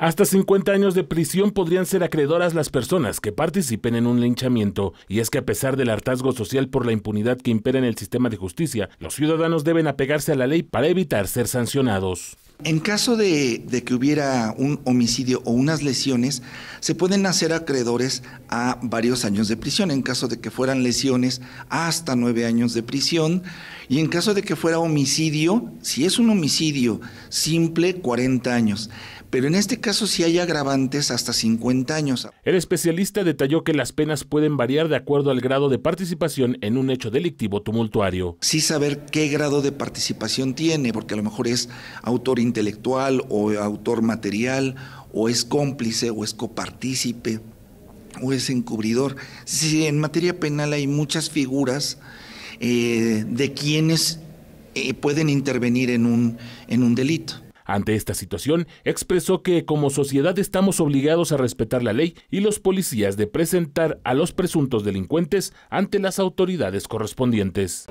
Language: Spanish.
Hasta 50 años de prisión podrían ser acreedoras las personas que participen en un linchamiento, y es que a pesar del hartazgo social por la impunidad que impera en el sistema de justicia, los ciudadanos deben apegarse a la ley para evitar ser sancionados. En caso de, que hubiera un homicidio o unas lesiones, se pueden hacer acreedores a varios años de prisión. En caso de que fueran lesiones, hasta nueve años de prisión. Y en caso de que fuera homicidio, si es un homicidio simple, 40 años pero en este caso sí hay agravantes hasta 50 años. El especialista detalló que las penas pueden variar de acuerdo al grado de participación en un hecho delictivo tumultuario. Sí saber qué grado de participación tiene, porque a lo mejor es autor intelectual o autor material, o es cómplice o es copartícipe o es encubridor. Sí, en materia penal hay muchas figuras eh, de quienes eh, pueden intervenir en un, en un delito. Ante esta situación, expresó que como sociedad estamos obligados a respetar la ley y los policías de presentar a los presuntos delincuentes ante las autoridades correspondientes.